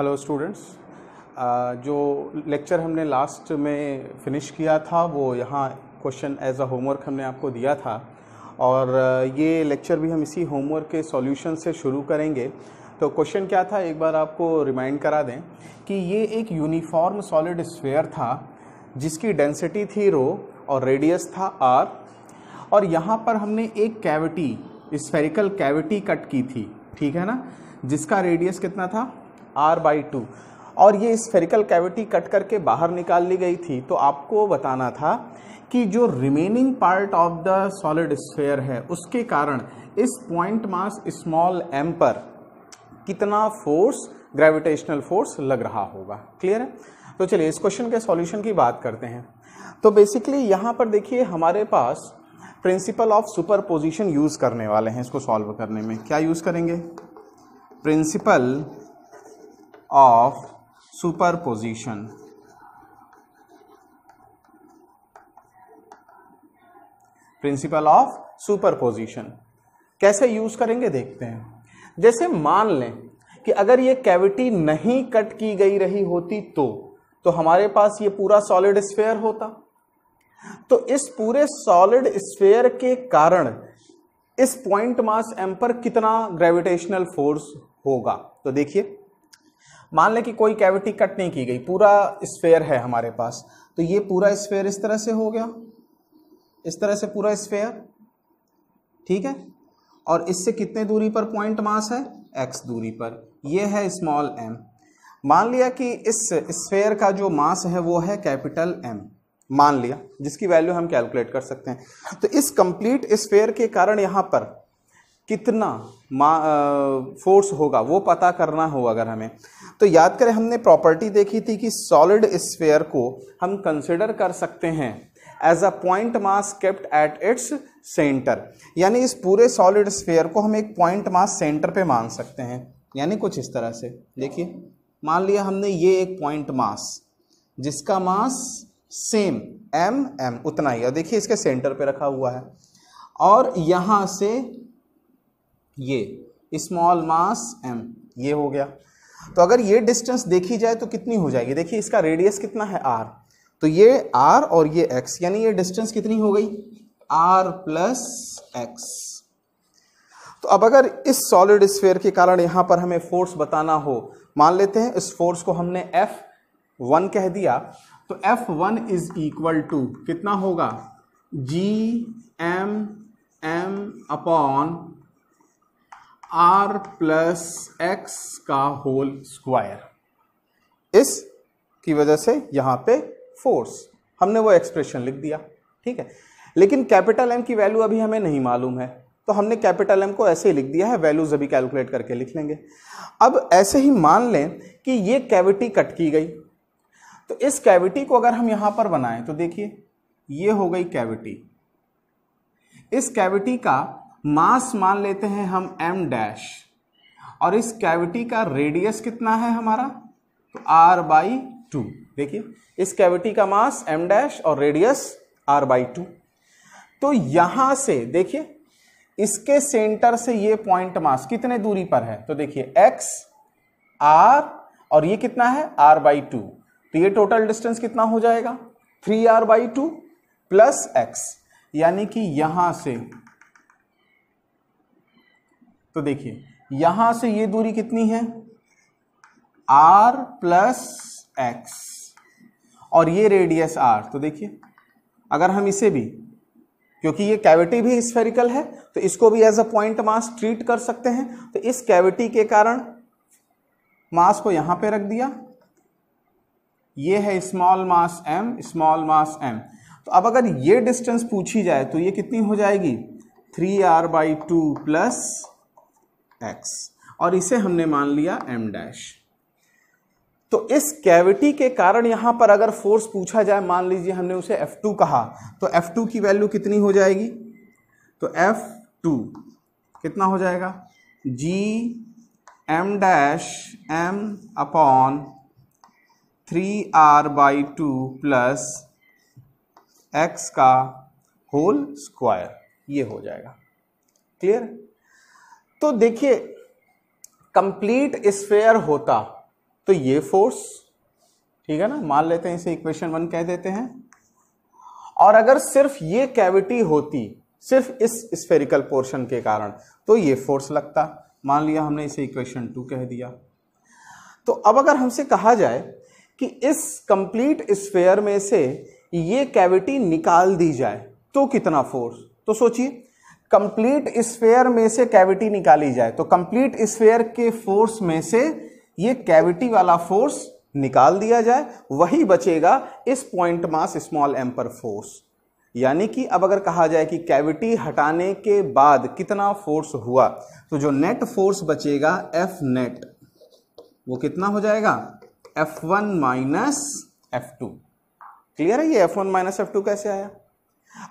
hello students uh, जो lecture हमने last में फिनिश किया था वो यहाँ क्वेश्चन एज अ होमवर्क हमने आपको दिया था और uh, ये लेक्चर भी हम इसी होमवर्क के सॉल्यूशन से शुरू करेंगे तो क्वेश्चन क्या था एक बार आपको रिमाइंड करा दें कि ये एक यूनिफॉर्म सॉलिड स्फेयर था जिसकी डेंसिटी थी रो और रेडियस था आर और यहाँ पर हमने एक कैविटी स्फेरिकल कैविटी कट की थी ठीक है ना जिसका रेडियस कितना था आर बाई टू और ये स्फेरिकल कैविटी कट करके बाहर निकाल ली गई थी तो आपको बताना था कि जो remaining part of the solid sphere है उसके कारण इस पॉइंट मास स्मॉल एम पर कितना फोर्स ग्रेविटेशनल फोर्स लग रहा होगा क्लियर है तो चलिए इस क्वेश्चन के सॉल्यूशन की बात करते हैं तो बेसिकली यहाँ पर देखिए हमारे पास principle of superposition use करने वाले हैं इसको सॉल्व करने में क्या यूज़ करेंगे principle of superposition principle of superposition कैसे यूज करेंगे देखते हैं जैसे मान लें कि अगर ये कैविटी नहीं कट की गई रही होती तो तो हमारे पास ये पूरा सॉलिड स्फेयर होता तो इस पूरे सॉलिड स्फेयर के कारण इस पॉइंट मास एम पर कितना ग्रेविटेशनल फोर्स होगा तो देखिए मान लें कि कोई कैविटी कट नहीं की गई पूरा स्फेयर है हमारे पास तो ये पूरा स्फेयर इस तरह से हो गया इस तरह से पूरा स्फेयर ठीक है और इससे कितने दूरी पर पॉइंट मास है एक्स दूरी पर यह है स्मॉल एम मान लिया कि इस स्फेयर का जो मास है वो है कैपिटल एम मान लिया जिसकी वैल्यू हम कैलकुलेट कर सकते हैं तो इस कंप्लीट स्फेयर के कारण यहाँ पर कितना मा फोर्स होगा वो पता करना हो अगर हमें तो याद करें हमने प्रॉपर्टी देखी थी कि सॉलिड स्फेयर को हम कंसिडर कर सकते हैं as a point mass kept at its centre यानी इस पूरे सॉलिड स्फेयर को हम एक पॉइंट मास सेंटर पे मान सकते हैं यानी कुछ इस तरह से देखिए मान लिया हमने ये एक पॉइंट मास जिसका मास सेम एम एम उतना ही और देखिए इसके सेंटर पे रखा हुआ है और यहाँ से ये स्मॉल मास एम ये हो गया तो अगर ये डिस्टेंस देखी जाए तो कितनी हो जाएगी देखिए इसका रेडियस कितना है आर तो ये आर और ये एक्स यानी ये डिस्टेंस कितनी हो गई आर प्लस एक्स तो अब अगर इस सॉलिड स्फेयर के कारण यहां पर हमें फोर्स बताना हो मान लेते हैं इस फोर्स को हमने एफ वन कह दिया तो F one is equal to कितना होगा G M M upon are plus x का होल स्क्वायर इस की वजह से यहां पे फोर्स हमने वो एक्सप्रेशन लिख दिया ठीक है लेकिन कैपिटल एम की वैल्यू अभी हमें नहीं मालूम है तो हमने कैपिटल एम को ऐसे ही लिख दिया है वैल्यूज अभी कैलकुलेट करके लिख लेंगे अब ऐसे ही मान लें कि ये कैविटी कट की गई तो इस कैविटी को अगर हम यहां पर बनाएं तो देखिए ये हो गई कैविटी इस कैविटी का मास मान लेते हैं हम एम डैश और इस कैविटी का रेडियस कितना है हमारा तो आर बाई टू देखिए इस कैविटी का मास एम डैश और रेडियस आर बाई टू तो यहां से देखिए इसके सेंटर से ये पॉइंट मास कितने दूरी पर है तो देखिए एक्स आर और ये कितना है आर बाई टू तो ये टोटल डिस्टेंस कितना हो जाएगा three are by two plus X यानी कि यहां से तो देखिए यहां से ये दूरी कितनी है आर प्लस एक्स और ये रेडियस आर तो देखिए अगर हम इसे भी क्योंकि ये कैविटी भी स्फेरिकल है तो इसको भी as a point mass treat कर सकते हैं तो इस कैविटी के कारण मास को यहां पे रख दिया ये है small mass M small mass M तो अब अगर ये डिस्टेंस पूछी जाए तो ये कितनी हो जाएगी three are by two plus X और इसे हमने मान लिया एम डैश तो इस कैविटी के कारण यहां पर अगर फोर्स पूछा जाए मान लीजिए हमने उसे F2 कहा तो F2 की वैल्यू कितनी हो जाएगी तो F2 कितना हो जाएगा G m dash m upon three are by two plus x का होल स्क्वायर ये हो जाएगा क्लियर तो देखिए कंप्लीट स्फेयर होता तो ये फोर्स ठीक है ना मान लेते हैं इसे इक्वेशन वन कह देते हैं और अगर सिर्फ ये कैविटी होती सिर्फ इस स्फेरिकल पोर्शन के कारण तो ये फोर्स लगता मान लिया हमने इसे इक्वेशन टू कह दिया तो अब अगर हमसे कहा जाए कि इस कंप्लीट स्फेयर में से ये कैविटी निकाल दी जाए तो कितना फोर्स तो सोचिए कंप्लीट स्फेयर में से कैविटी निकाली जाए तो कंप्लीट स्फेयर के फोर्स में से ये कैविटी वाला फोर्स निकाल दिया जाए वही बचेगा इस पॉइंट मास स्मॉल एम पर फोर्स यानी कि अब अगर कहा जाए कि कैविटी हटाने के बाद कितना फोर्स हुआ तो जो नेट फोर्स बचेगा एफ नेट वो कितना हो जाएगा F one minus F two clear है ये F one minus F two कैसे आया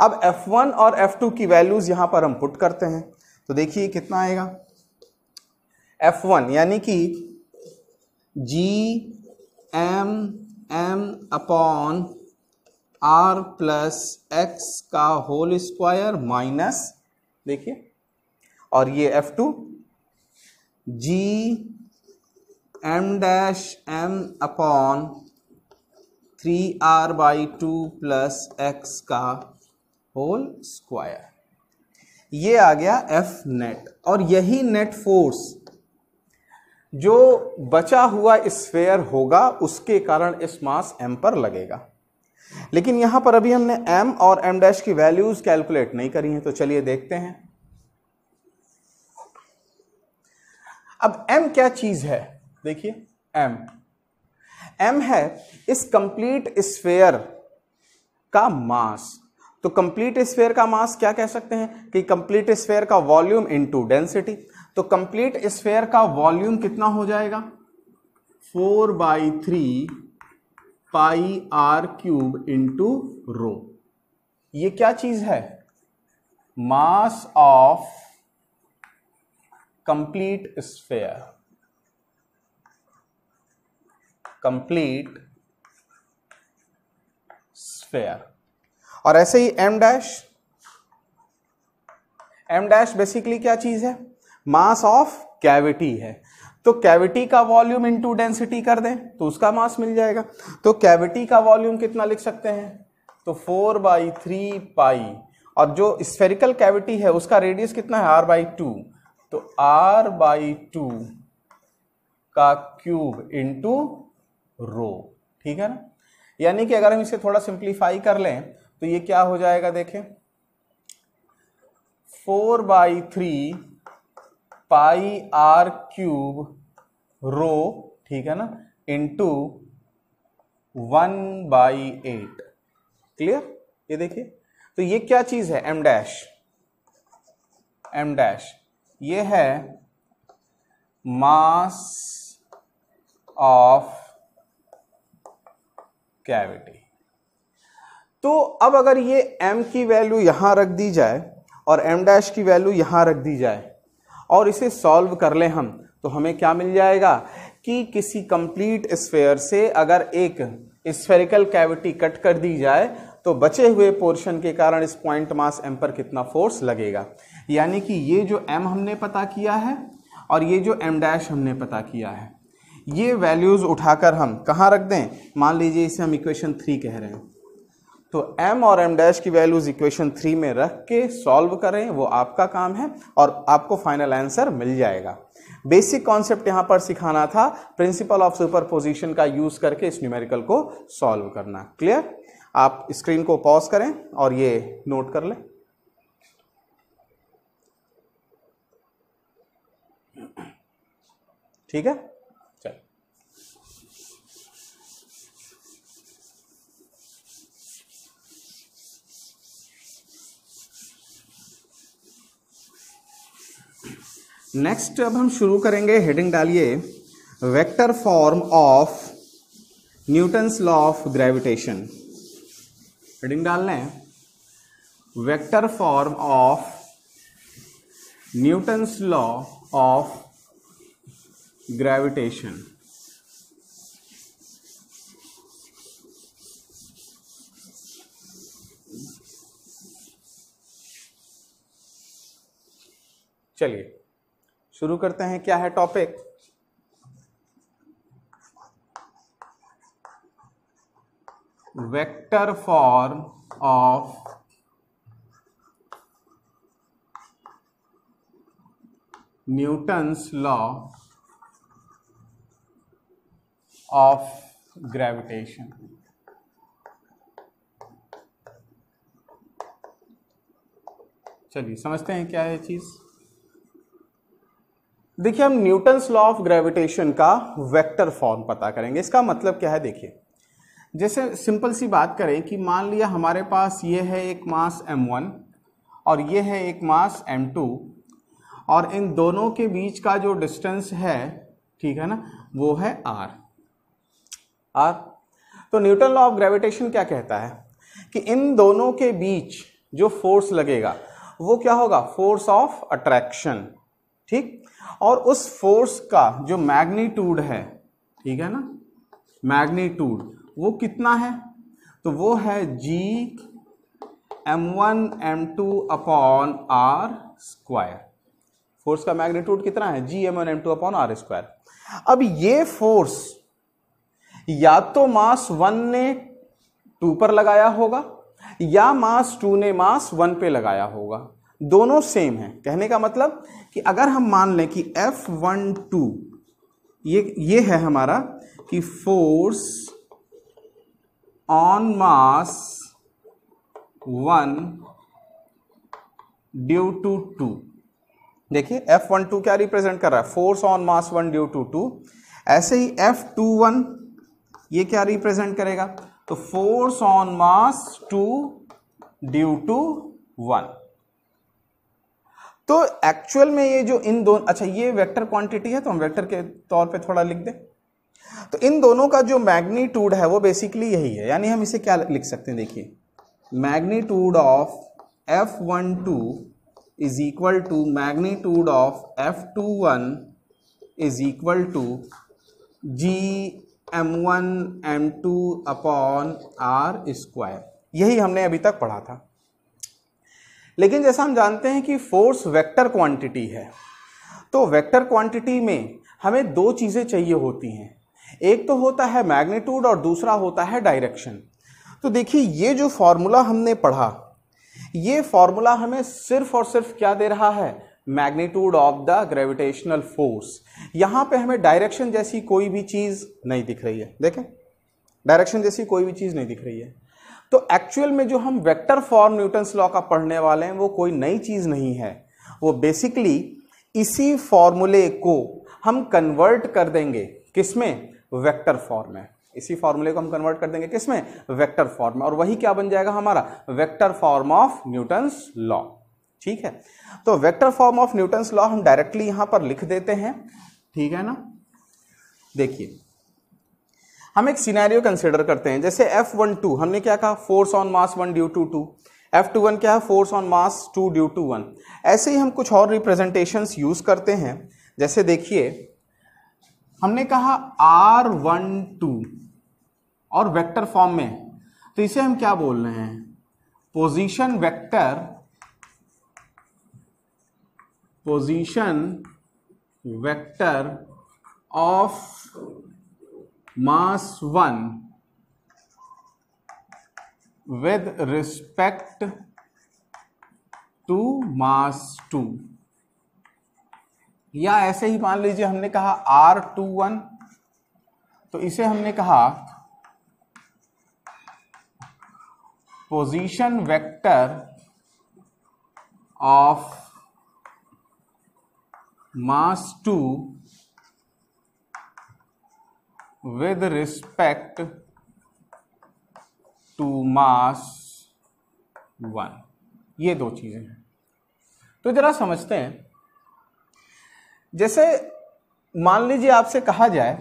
अब F1 और F2 की वैल्यूज यहां पर हम पुट करते हैं तो देखिए कितना आएगा F1 यानी कि G m M upon are plus x का होल स्क्वायर माइनस देखिए और ये F2 G m dash m upon three are by two plus x का होल स्क्वायर ये आ गया एफ नेट और यही नेट फोर्स जो बचा हुआ स्फेयर होगा उसके कारण इस मास एम पर लगेगा लेकिन यहां पर अभी हमने एम और एम डैश की वैल्यूज कैलकुलेट नहीं करी हैं तो चलिए देखते हैं अब एम क्या चीज है देखिए एम एम है इस कंप्लीट स्फेयर का मास तो कंप्लीट स्फेयर का मास क्या कह सकते हैं कि कंप्लीट स्फेयर का वॉल्यूम इनटू डेंसिटी तो कंप्लीट स्फेयर का वॉल्यूम कितना हो जाएगा four by three pi r cube into rho ये क्या चीज है mass of complete sphere complete sphere और ऐसे ही m dash m dash basically क्या चीज है मास ऑफ कैविटी है तो कैविटी का वॉल्यूम इनटू डेंसिटी कर दें तो उसका मास मिल जाएगा तो कैविटी का वॉल्यूम कितना लिख सकते हैं तो फोर बाई थ्री पाई और जो स्फेरिकल कैविटी है उसका रेडियस कितना है आर बाई टू तो आर बाई टू का क्यूब इंटू रो ठीक है ना यानी कि अगर हम इसे थोड़ा सिंप्लीफाई कर लें तो ये क्या हो जाएगा देखें four by three pi r cube rho ठीक है ना into one by eight clear ये देखिए तो ये क्या चीज है एम डैश एम डैश ये है मास ऑफ कैविटी तो अब अगर ये m की वैल्यू यहाँ रख दी जाए और m डैश की वैल्यू यहाँ रख दी जाए और इसे सॉल्व कर लें हम तो हमें क्या मिल जाएगा कि किसी कंप्लीट स्फेयर से अगर एक स्फेरिकल कैविटी कट कर दी जाए तो बचे हुए पोर्शन के कारण इस पॉइंट मास m पर कितना फोर्स लगेगा यानी कि ये जो m हमने पता किया है और ये जो m डैश हमने पता किया है ये वैल्यूज़ उठाकर हम कहाँ रख दें मान लीजिए इसे हम इक्वेशन थ्री कह रहे हैं तो m और m डैश की वैल्यूज इक्वेशन थ्री में रख के सॉल्व करें वो आपका काम है और आपको फाइनल आंसर मिल जाएगा बेसिक कॉन्सेप्ट यहां पर सिखाना था प्रिंसिपल ऑफ सुपरपोजिशन का यूज करके इस न्यूमेरिकल को सॉल्व करना क्लियर आप स्क्रीन को पॉज करें और ये नोट कर लें ठीक है नेक्स्ट अब हम शुरू करेंगे हेडिंग डालिए vector form of Newton's law of gravitation heading डाल लें vector form of Newton's law of gravitation चलिए शुरू करते हैं क्या है topic vector form of Newton's law of gravitation चलिए समझते हैं क्या है चीज़ देखिए हम न्यूटन्स लॉ ऑफ ग्रेविटेशन का वेक्टर फॉर्म पता करेंगे इसका मतलब क्या है देखिए जैसे सिंपल सी बात करें कि मान लिया हमारे पास ये है एक मास m1 और ये है एक मास m2 और इन दोनों के बीच का जो डिस्टेंस है ठीक है ना वो है r r तो न्यूटन लॉ ऑफ ग्रेविटेशन क्या कहता है कि इन दोनों के बीच जो फोर्स लगेगा वो क्या होगा फोर्स ऑफ अट्रैक्शन ठीक और उस फोर्स का जो मैग्नीट्यूड है ठीक है ना मैग्नीट्यूड वो कितना है तो वो है G m one M two upon r square force का मैग्नीट्यूड कितना है G m one M two upon r square अब ये फोर्स या तो मास वन ने टू पर लगाया होगा या मास टू ने मास वन पे लगाया होगा दोनों सेम है कहने का मतलब कि अगर हम मान लें कि एफ वन टू ये ये है हमारा कि force on mass one due to two देखिए एफ वन टू क्या रिप्रेजेंट कर रहा है force on mass one due to two ऐसे ही एफ टू वन ये क्या रिप्रेजेंट करेगा तो force on mass two due to one तो एक्चुअल में ये जो इन दोनों अच्छा ये वेक्टर क्वांटिटी है तो हम वेक्टर के तौर पे थोड़ा लिख दें तो इन दोनों का जो मैग्नीट्यूड है वो बेसिकली यही है यानी हम इसे क्या लिख सकते हैं देखिए magnitude of F one two is equal to magnitude of F two one is equal to G m one M two upon r square यही हमने अभी तक पढ़ा था लेकिन जैसा हम जानते हैं कि फोर्स वेक्टर क्वांटिटी है तो वेक्टर क्वांटिटी में हमें दो चीज़ें चाहिए होती हैं एक तो होता है मैग्नीट्यूड और दूसरा होता है डायरेक्शन तो देखिए ये जो फार्मूला हमने पढ़ा ये फार्मूला हमें सिर्फ और सिर्फ क्या दे रहा है magnitude of the gravitational force यहाँ पे हमें डायरेक्शन जैसी कोई भी चीज़ नहीं दिख रही है देखें डायरेक्शन जैसी कोई भी चीज़ नहीं दिख रही है तो एक्चुअल में जो हम वेक्टर फॉर्म न्यूटन्स लॉ का पढ़ने वाले हैं वो कोई नई चीज़ नहीं है वो बेसिकली इसी फॉर्मूले को हम कन्वर्ट कर देंगे किसमें वेक्टर फॉर्म में इसी फॉर्मूले को हम कन्वर्ट कर देंगे किसमें वेक्टर फॉर्म में और वही क्या बन जाएगा हमारा vector form of Newton's law ठीक है तो vector form of Newton's law हम डायरेक्टली यहां पर लिख देते हैं ठीक है ना देखिए हम एक सिनेरियो कंसिडर करते हैं जैसे एफ वन टू हमने क्या कहा force on mass one due to two F two one क्या है force on mass two due to one ऐसे ही हम कुछ और रिप्रेजेंटेशन यूज करते हैं जैसे देखिए हमने कहा आर वन टू और वेक्टर फॉर्म में तो इसे हम क्या बोल रहे हैं position vector position vector of mass 1 with respect to mass 2 या ऐसे ही मान लीजिए हमने कहा आर टू वन तो इसे हमने कहा position vector of mass two with respect to mass one ये दो चीज़ें हैं तो ज़रा समझते हैं जैसे मान लीजिए आपसे कहा जाए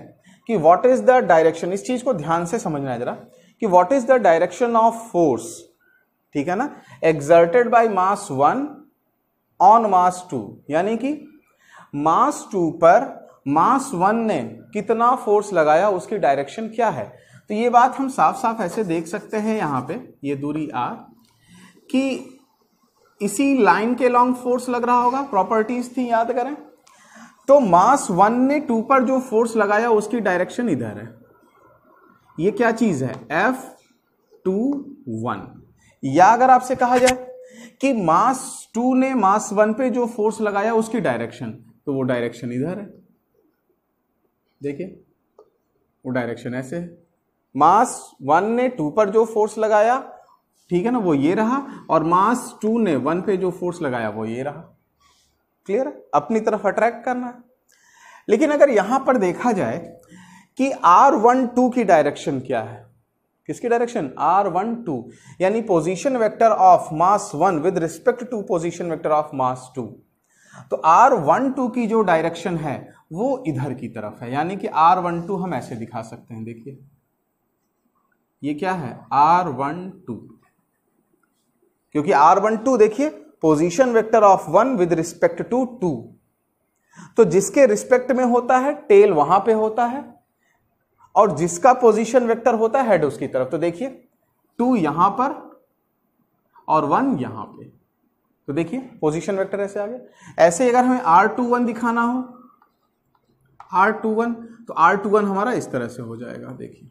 कि व्हाट इज़ द डायरेक्शन इस चीज़ को ध्यान से समझना है ज़रा कि what is the direction of force ठीक है ना exerted by mass one on mass two यानी कि मास टू पर मास वन ने कितना फोर्स लगाया उसकी डायरेक्शन क्या है तो ये बात हम साफ साफ ऐसे देख सकते हैं यहाँ पे ये दूरी आर कि इसी लाइन के लॉन्ग फोर्स लग रहा होगा प्रॉपर्टीज थी याद करें तो मास वन ने टू पर जो फोर्स लगाया उसकी डायरेक्शन इधर है ये क्या चीज है एफ टू वन या अगर आपसे कहा जाए कि मास टू ने मास वन पे जो फोर्स लगाया उसकी डायरेक्शन तो वो डायरेक्शन इधर है देखिए वो डायरेक्शन ऐसे है मास वन ने टू पर जो फोर्स लगाया ठीक है ना वो ये रहा और मास टू ने वन पे जो फोर्स लगाया वो ये रहा क्लियर है अपनी तरफ अट्रैक्ट करना है लेकिन अगर यहां पर देखा जाए कि आर वन टू की डायरेक्शन क्या है किसकी डायरेक्शन आर वन टू यानी position vector of mass one with respect to position vector of mass two तो आर वन टू की जो डायरेक्शन है वो इधर की तरफ है यानी कि आर वन टू हम ऐसे दिखा सकते हैं देखिए ये क्या है आर वन टू क्योंकि आर वन टू देखिए position vector of one with respect to two तो जिसके रिस्पेक्ट में होता है टेल वहां पे होता है और जिसका पोजीशन वेक्टर होता है हेड उसकी तरफ तो देखिए टू यहां पर और वन यहां पे तो देखिए पोजीशन वेक्टर ऐसे आ गया ऐसे अगर हमें आर टू वन दिखाना हो आर टू वन तो आर टू वन हमारा इस तरह से हो जाएगा देखिए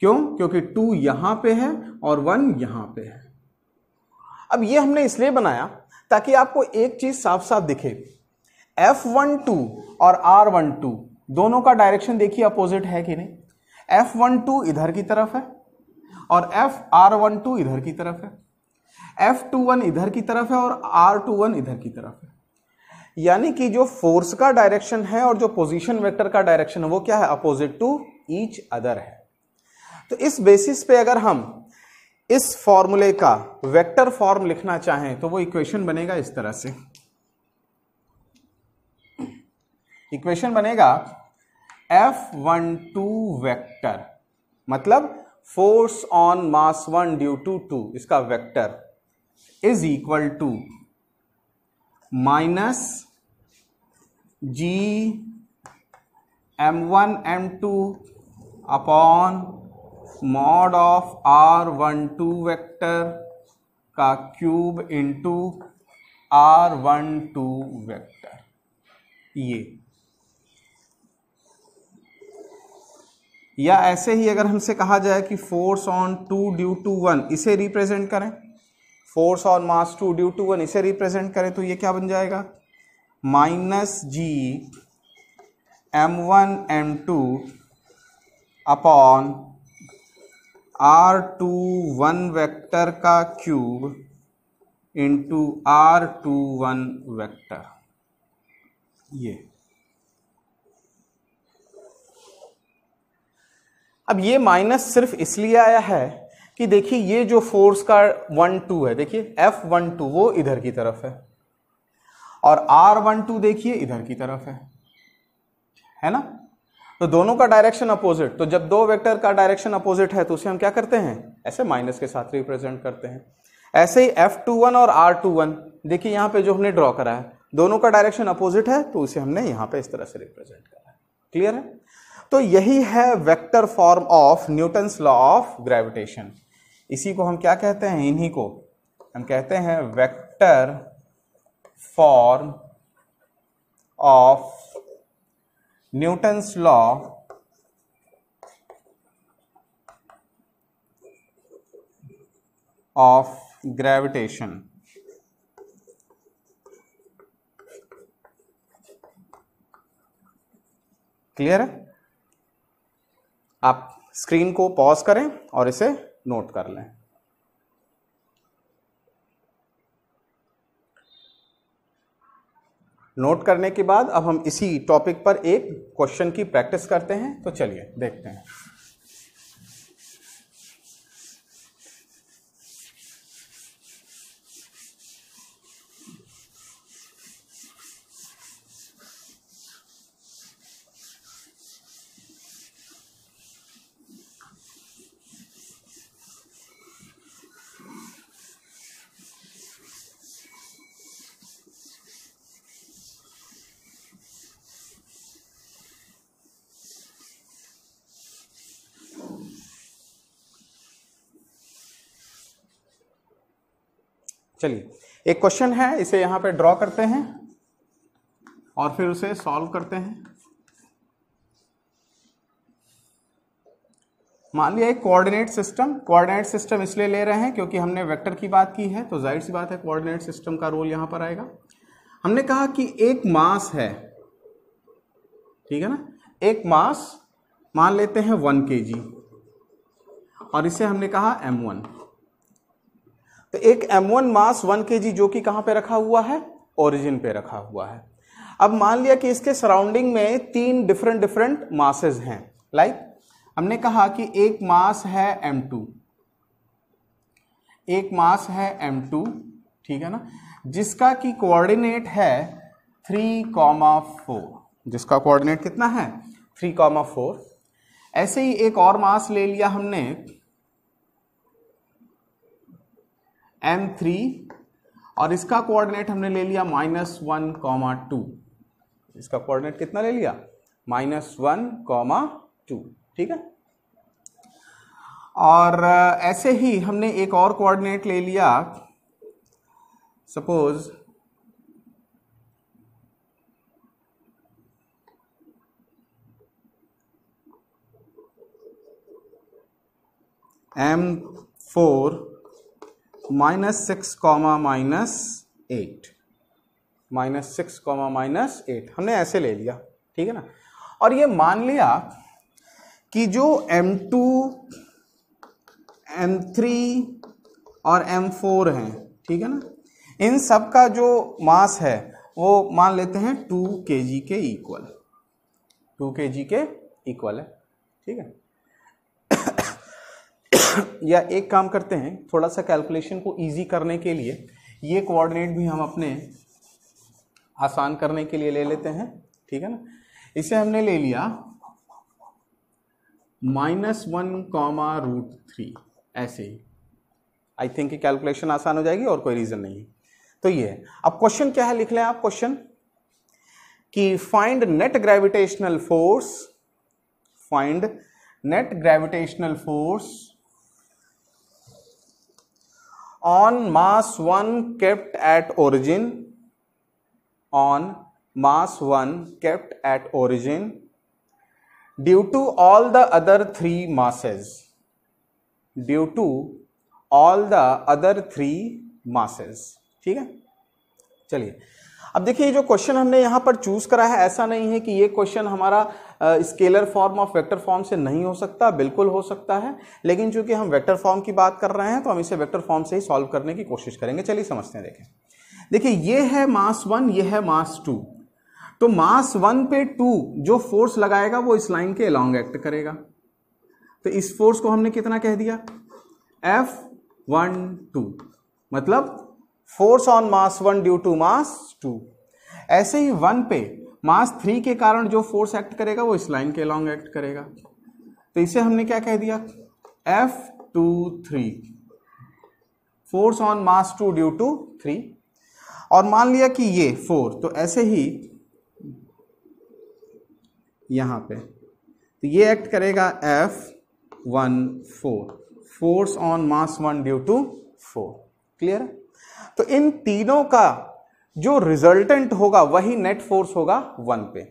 क्यों क्योंकि टू यहां पे है और वन यहां पे है अब ये हमने इसलिए बनाया ताकि आपको एक चीज साफ साफ दिखे एफ वन टू और आर वन टू दोनों का डायरेक्शन देखिए अपोजिट है कि नहीं एफ वन टू इधर की तरफ है और एफ आर वन टू इधर की तरफ है एफ टू वन इधर की तरफ है और आर टू वन इधर की तरफ है यानी कि जो फोर्स का डायरेक्शन है और जो पोजीशन वेक्टर का डायरेक्शन है वो क्या है अपोजिट टू ईच अदर है तो इस बेसिस पे अगर हम इस फॉर्मूले का वेक्टर फॉर्म लिखना चाहें तो वो इक्वेशन बनेगा इस तरह से इक्वेशन बनेगा एफ वन टू वेक्टर मतलब force on mass one due to two इसका vector is equal to minus G m one M two upon mod of are one two vector का cube into r one two vector ये या ऐसे ही अगर हमसे कहा जाए कि force on two due to one इसे रिप्रेजेंट करें force on mass two due to one इसे रिप्रेजेंट करें तो ये क्या बन जाएगा minus G m one M two upon r two one vector का cube into r two one vector ये अब ये माइनस सिर्फ इसलिए आया है कि देखिए ये जो फोर्स का वन टू है देखिए एफ वन टू वो इधर की तरफ है और आर वन टू देखिए इधर की तरफ है है ना तो दोनों का डायरेक्शन अपोजिट तो जब दो वेक्टर का डायरेक्शन अपोजिट है तो उसे हम क्या करते हैं ऐसे माइनस के साथ रिप्रेजेंट करते हैं ऐसे ही एफ टू वन और आर टू वन देखिए यहां पे जो हमने ड्रॉ करा है दोनों का डायरेक्शन अपोजिट है तो उसे हमने यहां पे इस तरह से रिप्रेजेंट करा है क्लियर है तो यही है vector form of Newton's law of gravitation इसी को हम क्या कहते हैं इन्हीं को हम कहते हैं vector form of Newton's law of gravitation clear है आप स्क्रीन को पॉज करें और इसे नोट कर लें नोट करने के बाद अब हम इसी टॉपिक पर एक क्वेश्चन की प्रैक्टिस करते हैं तो चलिए देखते हैं चलिए एक क्वेश्चन है इसे यहाँ पे ड्रॉ करते हैं और फिर उसे सॉल्व करते हैं मान लिया एक कोऑर्डिनेट सिस्टम कोऑर्डिनेट सिस्टम इसलिए ले रहे हैं क्योंकि हमने वेक्टर की बात की है तो जाहिर सी बात है कोऑर्डिनेट सिस्टम का रोल यहां पर आएगा हमने कहा कि एक मास है ठीक है ना एक मास मान लेते हैं वन के और इसे हमने कहा एम वन तो एक M1 मास 1 kg जो कि कहां पे रखा हुआ है ओरिजिन पे रखा हुआ है अब मान लिया कि इसके सराउंडिंग में तीन डिफरेंट डिफरेंट मासेस हैं लाइक हमने कहा कि एक मास है M2 एक मास है M2 ठीक है ना जिसका की कोऑर्डिनेट है थ्री कॉमा फोर जिसका कोऑर्डिनेट कितना है थ्री कॉमा फोर ऐसे ही एक और मास ले लिया हमने एम थ्री और इसका कोऑर्डिनेट हमने ले लिया माइनस वन कॉमा टू इसका कोऑर्डिनेट कितना ले लिया माइनस वन कॉमा टू ठीक है और ऐसे ही हमने एक और कोऑर्डिनेट ले लिया suppose m four minus six comma minus eight minus six comma minus eight हमने ऐसे ले लिया ठीक है ना और ये मान लिया कि जो एम टू एम थ्री और एम फोर हैं ठीक है ना इन सब का जो मास है वो मान लेते हैं टू के जी के इक्वल टू के जी के इक्वल है ठीक है या एक काम करते हैं थोड़ा सा कैलकुलेशन को ईजी करने के लिए ये कोऑर्डिनेट भी हम अपने आसान करने के लिए ले लेते हैं ठीक है ना इसे हमने ले लिया minus one comma root three ऐसे ही आई थिंक ये कैलकुलेशन आसान हो जाएगी और कोई रीज़न नहीं है तो ये अब क्वेश्चन क्या है लिख लें आप क्वेश्चन कि find net gravitational force find net gravitational force on mass one kept at origin on mass one kept at origin due to all the other three masses due to all the other three masses ठीक है चलिए अब देखिए जो question हमने यहां पर choose करा है ऐसा नहीं है कि ये क्वेश्चन हमारा स्केलर फॉर्म और वेक्टर फॉर्म से नहीं हो सकता बिल्कुल हो सकता है लेकिन चूंकि हम वेक्टर फॉर्म की बात कर रहे हैं तो हम इसे वेक्टर फॉर्म से ही सॉल्व करने की कोशिश करेंगे चलिए समझते हैं देखें देखिए ये है मास वन ये है मास टू तो मास वन पे टू जो फोर्स लगाएगा वो इस लाइन के अलॉन्ग एक्ट करेगा तो इस फोर्स को हमने कितना कह दिया एफ वन टू मतलब force on mass one due to mass two ऐसे ही वन पे मास थ्री के कारण जो फोर्स एक्ट करेगा वो इस लाइन के अलॉन्ग एक्ट करेगा तो इसे हमने क्या कह दिया F two three force on mass two due to three और मान लिया कि ये फोर तो ऐसे ही यहां पे तो ये एक्ट करेगा F one four force on mass one due to four clear तो इन तीनों का जो रिजल्टेंट होगा वही नेट फोर्स होगा वन पे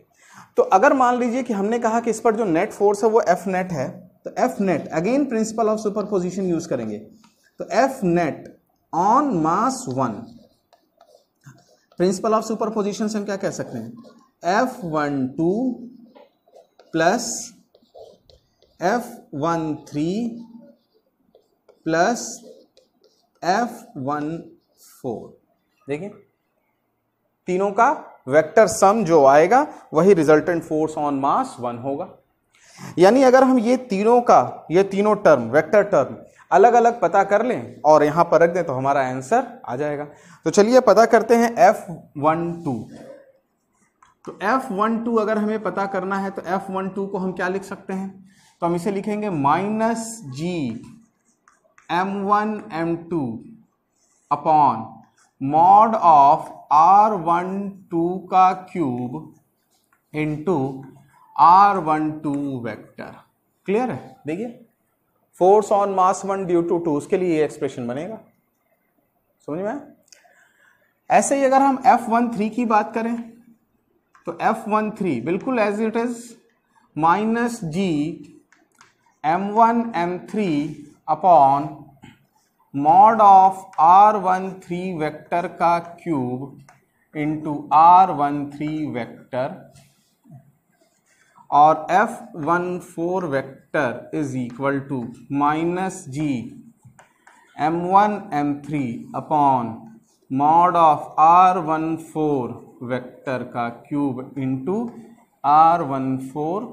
तो अगर मान लीजिए कि हमने कहा कि इस पर जो नेट फोर्स है वो एफ नेट है तो F net again principle of superposition use करेंगे तो F net on mass one principle of superposition से हम क्या कह सकते हैं F one two plus F one three plus F one four देखिए तीनों का वेक्टर सम जो आएगा वही resultant force on mass one होगा यानी अगर हम ये तीनों का ये तीनों टर्म वेक्टर टर्म अलग अलग पता कर लें और यहां पर रख दें तो हमारा आंसर आ जाएगा तो चलिए पता करते हैं एफ वन टू तो एफ वन टू अगर हमें पता करना है तो एफ वन टू को हम क्या लिख सकते हैं तो हम इसे लिखेंगे minus G m one M two upon mod of are one two का cube into r one two vector clear है देखिए force on mass one due to two उसके लिए ये एक्सप्रेशन बनेगा समझ में ऐसे ही अगर हम एफ वन थ्री की बात करें तो एफ वन थ्री बिल्कुल as it is minus G m one m three upon mod of are one three vector का cube into r one three vector और F one four vector is equal to minus G m one m three upon mod of are one four vector का cube into r one four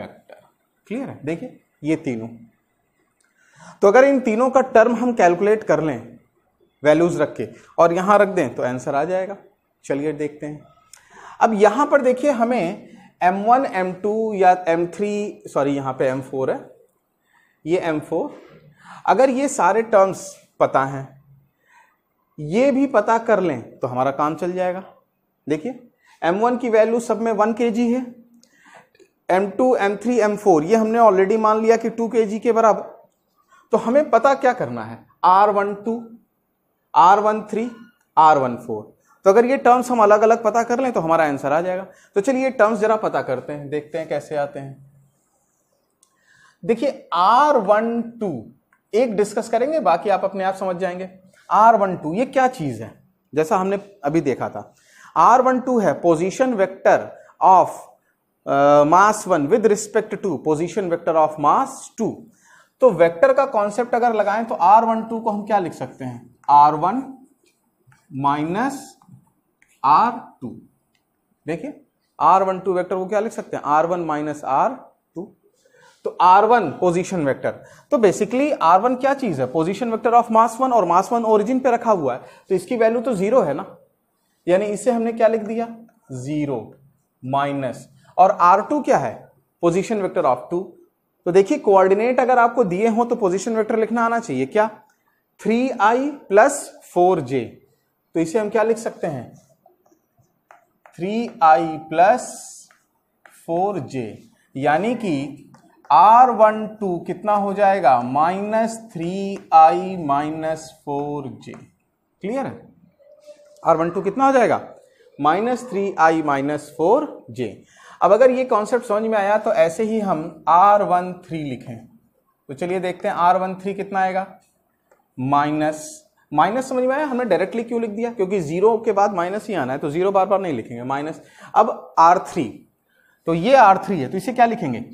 vector clear है देखिए ये तीनों तो अगर इन तीनों का टर्म हम कैलकुलेट कर लें वैल्यूज रख के और यहां रख दें तो आंसर आ जाएगा चलिए देखते हैं अब यहां पर देखिए हमें M1, M2 या M3 सॉरी यहां पे M4 है ये M4 अगर ये सारे टर्म्स पता हैं ये भी पता कर लें तो हमारा काम चल जाएगा देखिए M1 की वैल्यू सब में वन के है M2, M3, M4 ये हमने ऑलरेडी मान लिया कि 2 के के बराबर तो हमें पता क्या करना है are one two r one three r one four तो अगर ये टर्म्स हम अलग अलग पता कर लें तो हमारा आंसर आ जाएगा तो चलिए ये टर्म्स जरा पता करते हैं देखते हैं कैसे आते हैं देखिए आर वन टू एक डिस्कस करेंगे बाकी आप अपने आप समझ जाएंगे आर वन टू ये क्या चीज है जैसा हमने अभी देखा था आर वन टू है position vector of mass one with respect to position vector of mass two तो वेक्टर का कॉन्सेप्ट अगर लगाएं तो आर वन टू को हम क्या लिख सकते हैं R one minus R two देखिए आर वन टू वैक्टर को क्या लिख सकते हैं R one minus R two तो आर वन पोजिशन वैक्टर तो बेसिकली आर वन क्या चीज है position vector of mass one और मास वन ओरिजिन पे रखा हुआ है तो इसकी वैल्यू तो जीरो है ना यानी इसे हमने क्या लिख दिया जीरो माइनस और आर टू क्या है पोजिशन वेक्टर ऑफ टू तो देखिए कोऑर्डिनेट अगर आपको दिए हो तो पोजिशन वेक्टर लिखना आना चाहिए क्या three I plus four J तो इसे हम क्या लिख सकते हैं three I plus four J यानी कि आर वन टू कितना हो जाएगा minus three I minus four J clear है आर वन टू कितना हो जाएगा minus three I minus four J अब अगर ये कॉन्सेप्ट समझ में आया तो ऐसे ही हम आर वन थ्री लिखें तो चलिए देखते हैं आर वन थ्री कितना आएगा माइनस माइनस समझ में आया हमने डायरेक्टली क्यों लिख दिया क्योंकि जीरो के बाद माइनस ही आना है तो जीरो बार बार नहीं लिखेंगे माइनस अब आर थ्री तो ये आर थ्री है तो इसे क्या लिखेंगे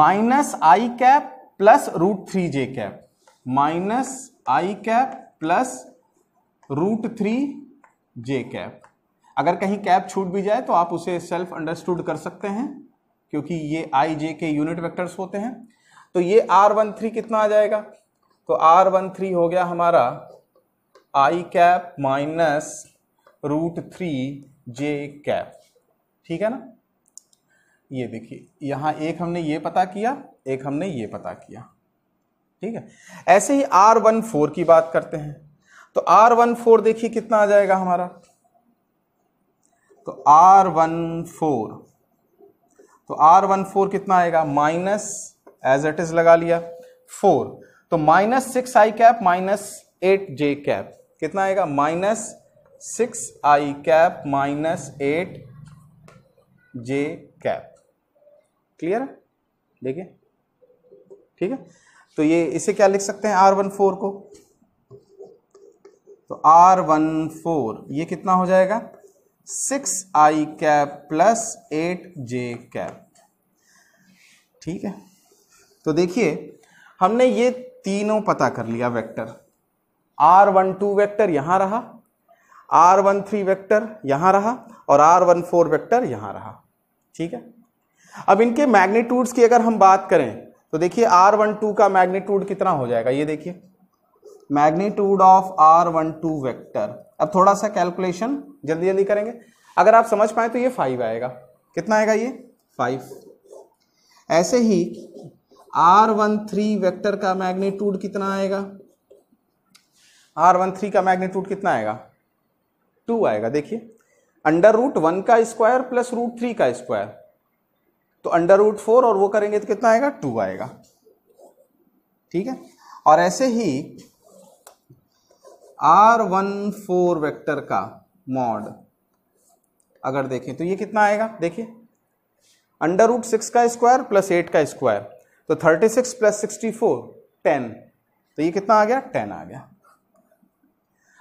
minus I cap plus root three J cap minus I cap plus root three J cap अगर कहीं कैप छूट भी जाए तो आप उसे सेल्फ अंडरस्टूड कर सकते हैं क्योंकि ये आई जे के यूनिट वेक्टर्स होते हैं तो ये आर वन थ्री कितना आ जाएगा तो आर वन थ्री हो गया हमारा I cap minus root three J cap ठीक है ना ये देखिए यहाँ एक हमने ये पता किया एक हमने ये पता किया ठीक है ऐसे ही आर वन फोर की बात करते हैं तो आर वन फोर देखिए कितना आ जाएगा हमारा तो आर वन फोर तो आर वन फोर कितना आएगा माइनस एज इट इज लगा लिया फोर तो minus six I cap minus eight J cap कितना आएगा minus six I cap minus eight J cap clear है देखिए ठीक है तो ये इसे क्या लिख सकते हैं आर वन फोर को तो आर वन फोर ये कितना हो जाएगा six I cap plus eight J cap ठीक है तो देखिए हमने ये तीनों पता कर लिया vector R one two vector यहां रहा आर वन थ्री वैक्टर यहां रहा और आर वन फोर वैक्टर यहां रहा ठीक है अब इनके मैग्नीट्यूड्स की अगर हम बात करें तो देखिए आर वन टू का मैग्नीट्यूड कितना हो जाएगा ये देखिए magnitude of are one two vector अब थोड़ा सा कैलकुलेशन जल्दी जल्दी करेंगे अगर आप समझ पाए तो ये फाइव आएगा कितना आएगा ये फाइव ऐसे ही आर वन थ्री वैक्टर का मैग्नीट्यूड कितना आएगा आर वन थ्री का मैग्नीट्यूड कितना आएगा टू आएगा देखिए अंडर रूट वन का स्क्वायर प्लस रूट थ्री का स्क्वायर तो अंडर रूट फोर और वो करेंगे तो कितना आएगा टू आएगा ठीक है और ऐसे ही आर वन फोर वैक्टर का मॉड अगर देखें तो ये कितना आएगा देखिए अंडर रूट सिक्स का स्क्वायर प्लस एट का स्क्वायर तो thirty six plus sixty four ten तो ये कितना आ गया टेन आ गया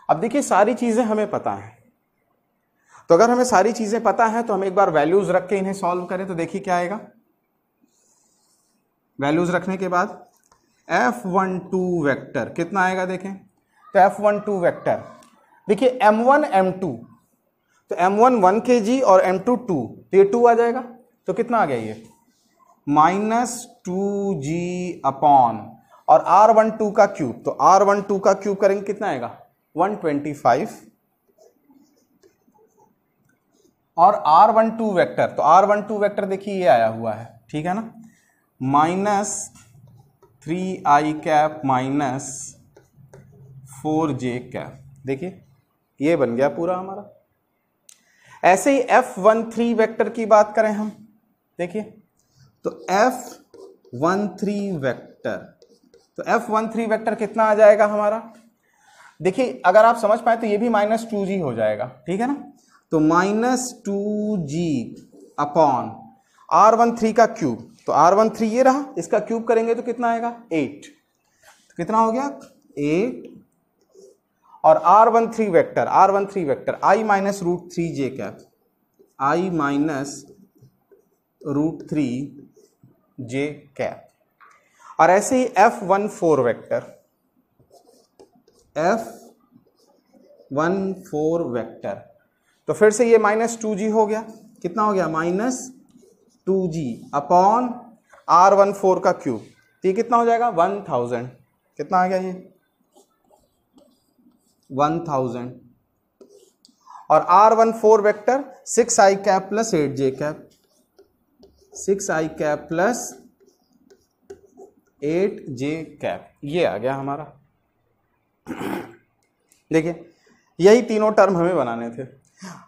अब देखिए सारी चीज़ें हमें पता हैं तो अगर हमें सारी चीज़ें पता हैं तो हम एक बार वैल्यूज रख के इन्हें सॉल्व करें तो देखिए क्या आएगा वैल्यूज रखने के बाद एफ वन टू वैक्टर कितना आएगा देखें तो एफ वन टू वैक्टर देखिए एम वन एम टू तो M one one K G और एम टू टू तो ये टू आ जाएगा तो कितना आ गया ये माइनस टू जी अपॉन और आर वन टू का क्यूब तो आर वन टू का क्यूब करेंगे कितना आएगा वन ट्वेंटी फाइव और आर वन टू वैक्टर तो आर वन टू वैक्टर देखिए ये आया हुआ है ठीक है ना minus three I cap minus four J cap देखिए ये बन गया पूरा हमारा ऐसे ही एफ वन थ्री वैक्टर की बात करें हम देखिए तो एफ वन थ्री वैक्टर तो एफ वन थ्री वैक्टर कितना आ जाएगा हमारा देखिए अगर आप समझ पाए तो ये भी माइनस टू जी हो जाएगा ठीक है ना तो minus two G upon R one three का क्यूब तो आर वन थ्री ये रहा इसका क्यूब करेंगे तो कितना आएगा एट तो कितना हो गया एट और are one three vector R one three vector I minus root three J cap I minus root three J cap और ऐसे ही F one four vector F one four vector तो फिर से ये माइनस टू जी हो गया कितना हो गया minus two G upon R one four का क्यूब तो ये कितना हो जाएगा वन थाउजेंड कितना आ गया ये वन थाउजेंड और are one four vector six I cap plus eight J cap six I cap plus eight J cap ये आ गया हमारा देखिए यही तीनों टर्म हमें बनाने थे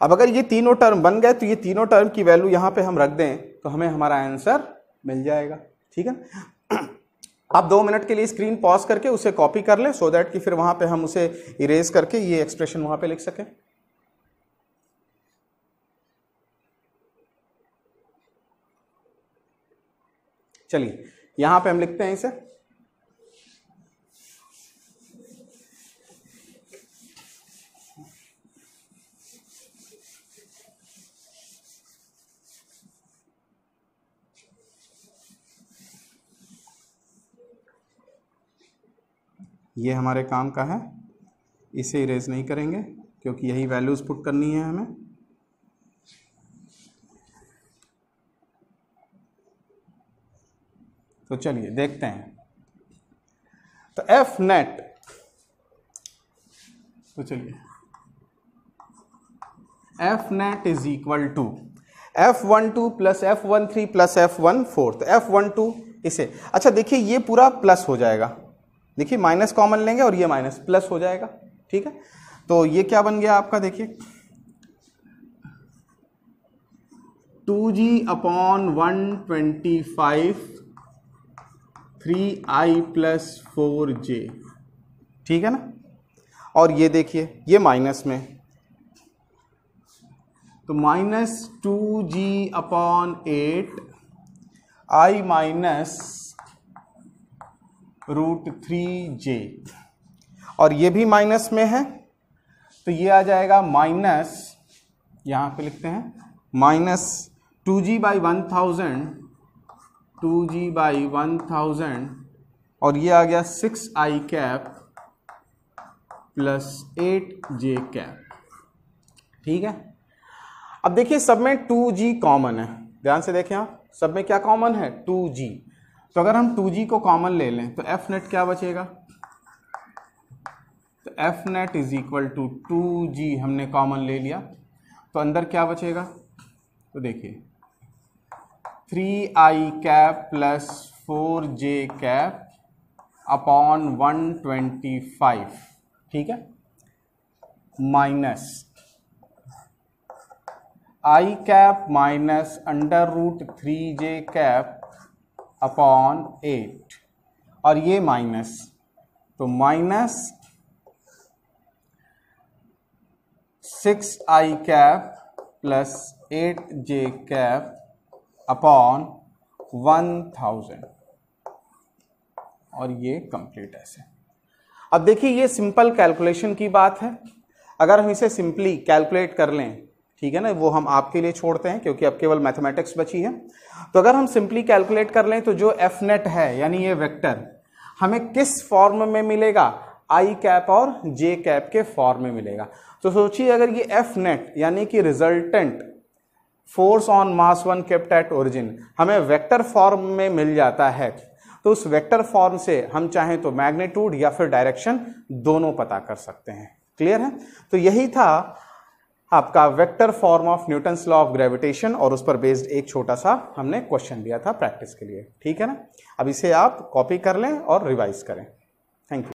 अब अगर ये तीनों टर्म बन गए तो ये तीनों टर्म की वैल्यू यहां पे हम रख दें तो हमें हमारा आंसर मिल जाएगा ठीक है आप दो मिनट के लिए स्क्रीन पॉज करके उसे कॉपी कर लें सो दैट कि फिर वहां पे हम उसे इरेज करके ये एक्सप्रेशन वहां पे लिख सकें चलिए यहां पे हम लिखते हैं इसे ये हमारे काम का है इसे इरेज नहीं करेंगे क्योंकि यही वैल्यूज़ पुट करनी है हमें तो चलिए देखते हैं तो एफ नेट तो चलिए F net is equal to F one two plus F one three plus F one four तो एफ वन टू इसे अच्छा देखिए ये पूरा प्लस हो जाएगा देखिए माइनस कॉमन लेंगे और ये माइनस प्लस हो जाएगा ठीक है तो ये क्या बन गया आपका देखिए two G upon one twenty five three I plus four J ठीक है ना और ये देखिए ये माइनस में तो minus two G upon eight I minus root three J और ये भी माइनस में है तो ये आ जाएगा माइनस यहाँ पे लिखते हैं minus two G by one thousand two G by one thousand और ये आ गया six I cap plus eight J cap ठीक है अब देखिए सब में टू जी कॉमन है ध्यान से देखें आप सब में क्या कॉमन है टू जी तो अगर हम 2g को कॉमन ले लें तो एफ नेट क्या बचेगा तो F net is equal to two G हमने कॉमन ले लिया तो अंदर क्या बचेगा तो देखिए three I cap plus four J cap upon one twenty five ठीक है minus I cap minus under root three J cap upon eight और ये माइनस तो minus six I cap plus eight J cap upon one thousand और ये complete ऐसे अब देखिए ये सिंपल कैलकुलेशन की बात है अगर हम इसे सिंपली कैलकुलेट कर लें ठीक है ना वो हम आपके लिए छोड़ते हैं क्योंकि अब केवल मैथमेटिक्स बची है तो अगर हम सिंपली कैलकुलेट कर लें तो जो एफ नेट है यानी ये वेक्टर हमें किस फॉर्म में मिलेगा आई कैप और जे कैप के फॉर्म में मिलेगा तो सोचिए अगर ये एफ नेट यानी कि resultant force on mass one kept at origin हमें वेक्टर फॉर्म में मिल जाता है तो उस वेक्टर फॉर्म से हम चाहें तो मैग्नीट्यूड या फिर डायरेक्शन दोनों पता कर सकते हैं क्लियर है तो यही था आपका vector form of Newton's law of gravitation और उस पर बेस्ड एक छोटा सा हमने क्वेश्चन दिया था प्रैक्टिस के लिए ठीक है ना अब इसे आप कॉपी कर लें और रिवाइज करें थैंक यू